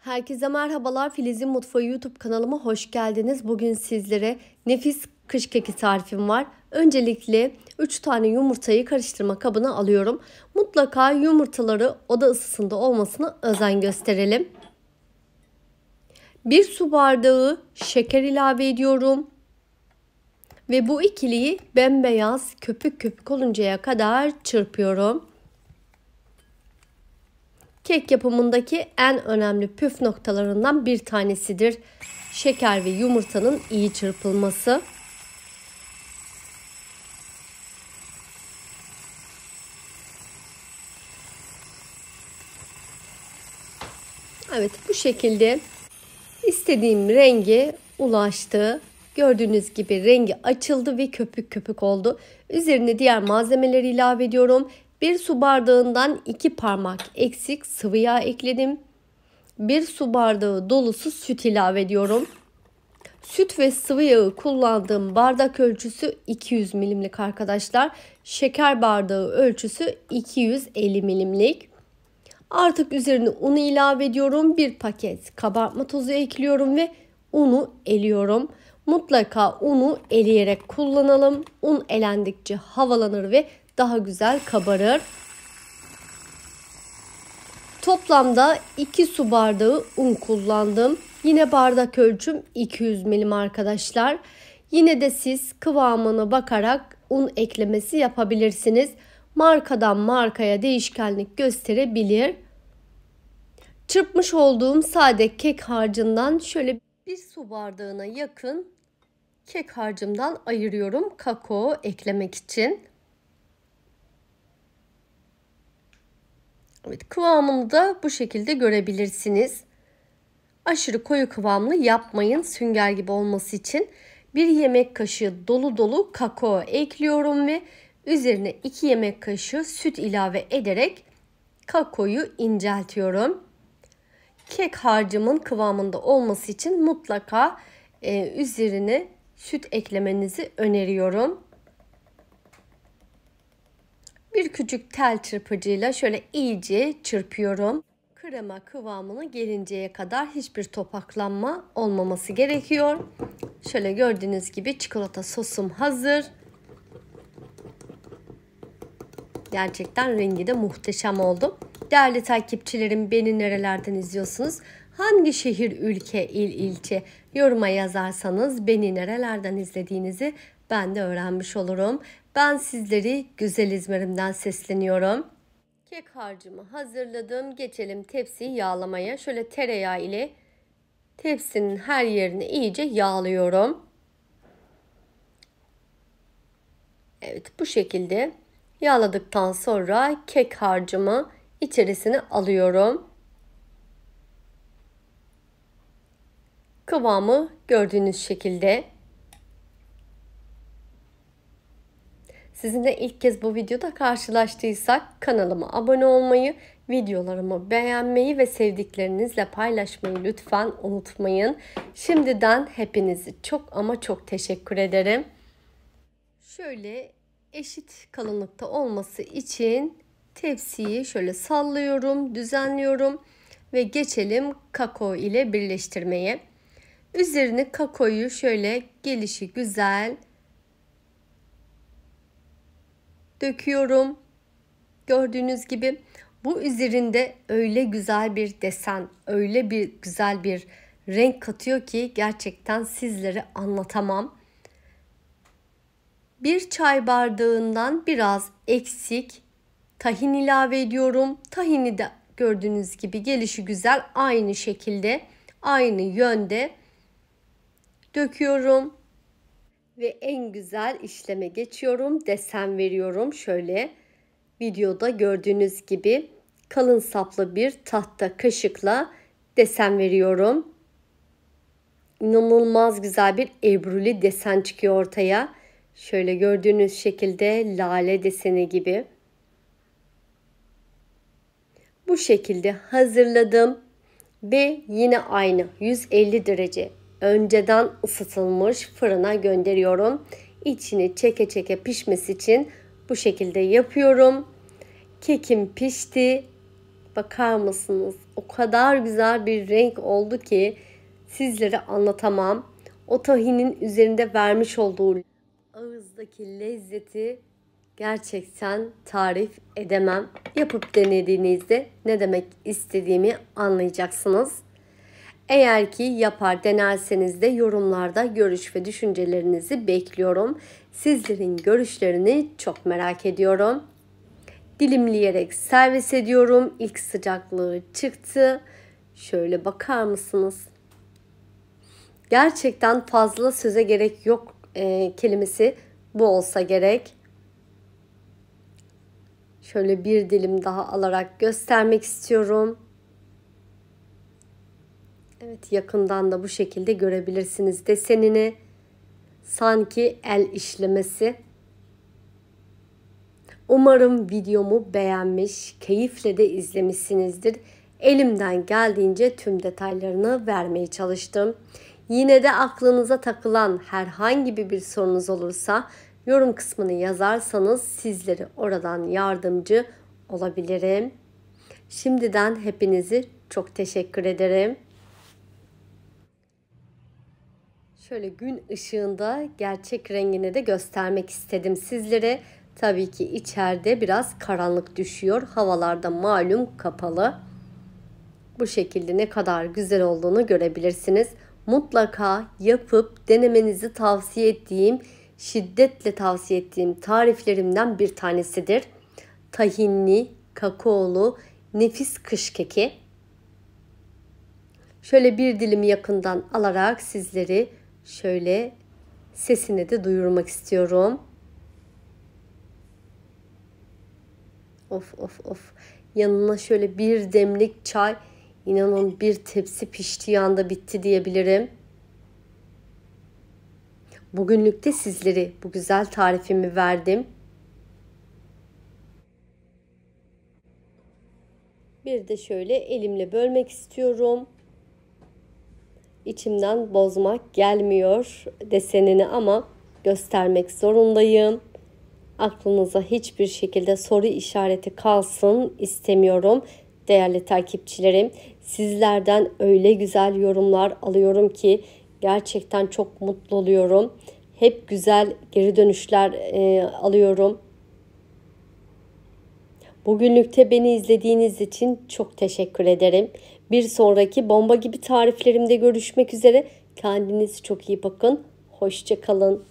Herkese merhabalar. Filiz'in Mutfağı YouTube kanalıma hoş geldiniz. Bugün sizlere nefis kış keki tarifim var. Öncelikle 3 tane yumurtayı karıştırma kabına alıyorum. Mutlaka yumurtaları oda ısısında olmasına özen gösterelim. 1 su bardağı şeker ilave ediyorum. Ve bu ikiliyi bembeyaz köpük köpük oluncaya kadar çırpıyorum kek yapımındaki en önemli püf noktalarından bir tanesidir. Şeker ve yumurtanın iyi çırpılması. Evet bu şekilde istediğim rengi ulaştı. Gördüğünüz gibi rengi açıldı ve köpük köpük oldu. Üzerine diğer malzemeleri ilave ediyorum. 1 su bardağından 2 parmak eksik sıvı yağ ekledim. 1 su bardağı dolusu süt ilave ediyorum. Süt ve sıvı yağı kullandığım bardak ölçüsü 200 milimlik arkadaşlar. Şeker bardağı ölçüsü 250 milimlik. Artık üzerine unu ilave ediyorum. Bir paket kabartma tozu ekliyorum ve unu eliyorum. Mutlaka unu eleyerek kullanalım. Un elendikçe havalanır ve daha güzel kabarır. Toplamda 2 su bardağı un kullandım. Yine bardak ölçüm 200 milim arkadaşlar. Yine de siz kıvamına bakarak un eklemesi yapabilirsiniz. Markadan markaya değişkenlik gösterebilir. Çırpmış olduğum sade kek harcından şöyle 1 su bardağına yakın kek harcımdan ayırıyorum kakao eklemek için. Evet, kıvamını da bu şekilde görebilirsiniz. Aşırı koyu kıvamlı yapmayın sünger gibi olması için. Bir yemek kaşığı dolu dolu kakao ekliyorum ve üzerine 2 yemek kaşığı süt ilave ederek kakoyu inceltiyorum. Kek harcımın kıvamında olması için mutlaka e, üzerine süt eklemenizi öneriyorum. Bir küçük tel çırpıcıyla şöyle iyice çırpıyorum. Krema kıvamına gelinceye kadar hiçbir topaklanma olmaması gerekiyor. Şöyle gördüğünüz gibi çikolata sosum hazır. Gerçekten rengi de muhteşem oldu. Değerli takipçilerim beni nerelerden izliyorsunuz? Hangi şehir, ülke, il, ilçe yoruma yazarsanız beni nerelerden izlediğinizi ben de öğrenmiş olurum. Ben sizleri güzel İzmir'imden sesleniyorum. Kek harcımı hazırladım. Geçelim tepsiyi yağlamaya. Şöyle tereyağı ile tepsinin her yerini iyice yağlıyorum. Evet bu şekilde yağladıktan sonra kek harcımı içerisine alıyorum. Kıvamı gördüğünüz şekilde. Sizinle ilk kez bu videoda karşılaştıysak kanalıma abone olmayı, videolarımı beğenmeyi ve sevdiklerinizle paylaşmayı lütfen unutmayın. Şimdiden hepinizi çok ama çok teşekkür ederim. Şöyle eşit kalınlıkta olması için tepsiyi şöyle sallıyorum, düzenliyorum ve geçelim kakao ile birleştirmeye. Üzerini kakoyu şöyle gelişi güzel döküyorum. Gördüğünüz gibi bu üzerinde öyle güzel bir desen, öyle bir güzel bir renk katıyor ki gerçekten sizlere anlatamam. Bir çay bardağından biraz eksik tahin ilave ediyorum. Tahini de gördüğünüz gibi gelişi güzel aynı şekilde, aynı yönde döküyorum ve en güzel işleme geçiyorum. Desen veriyorum şöyle videoda gördüğünüz gibi kalın saplı bir tahta kaşıkla desen veriyorum. İnanılmaz güzel bir ebruli desen çıkıyor ortaya. Şöyle gördüğünüz şekilde lale deseni gibi. Bu şekilde hazırladım ve yine aynı 150 derece önceden ısıtılmış fırına gönderiyorum. İçini çeke çeke pişmesi için bu şekilde yapıyorum. Kekim pişti. Bakar mısınız? O kadar güzel bir renk oldu ki sizlere anlatamam. O tahinin üzerinde vermiş olduğu ağızdaki lezzeti gerçekten tarif edemem. Yapıp denediğinizde ne demek istediğimi anlayacaksınız. Eğer ki yapar denerseniz de yorumlarda görüş ve düşüncelerinizi bekliyorum. Sizlerin görüşlerini çok merak ediyorum. Dilimleyerek servis ediyorum. İlk sıcaklığı çıktı. Şöyle bakar mısınız? Gerçekten fazla söze gerek yok e, kelimesi bu olsa gerek. Şöyle bir dilim daha alarak göstermek istiyorum. Evet yakından da bu şekilde görebilirsiniz desenini. Sanki el işlemesi. Umarım videomu beğenmiş, keyifle de izlemişsinizdir. Elimden geldiğince tüm detaylarını vermeye çalıştım. Yine de aklınıza takılan herhangi bir sorunuz olursa yorum kısmını yazarsanız sizlere oradan yardımcı olabilirim. Şimdiden hepinizi çok teşekkür ederim. şöyle gün ışığında gerçek rengini de göstermek istedim sizlere. Tabii ki içeride biraz karanlık düşüyor. Havalarda malum kapalı. Bu şekilde ne kadar güzel olduğunu görebilirsiniz. Mutlaka yapıp denemenizi tavsiye ettiğim, şiddetle tavsiye ettiğim tariflerimden bir tanesidir. Tahinli, kakaolu, nefis kış keki. Şöyle bir dilim yakından alarak sizleri şöyle sesini de duyurmak istiyorum. Of of of. Yanına şöyle bir demlik çay, inanın bir tepsi piştiği anda bitti diyebilirim. Bugünlük de sizlere bu güzel tarifimi verdim. Bir de şöyle elimle bölmek istiyorum içimden bozmak gelmiyor desenini ama göstermek zorundayım. Aklınıza hiçbir şekilde soru işareti kalsın istemiyorum değerli takipçilerim. Sizlerden öyle güzel yorumlar alıyorum ki gerçekten çok mutlu oluyorum. Hep güzel geri dönüşler e, alıyorum. Bugünlükte beni izlediğiniz için çok teşekkür ederim. Bir sonraki bomba gibi tariflerimde görüşmek üzere. Kendiniz çok iyi bakın. Hoşçakalın.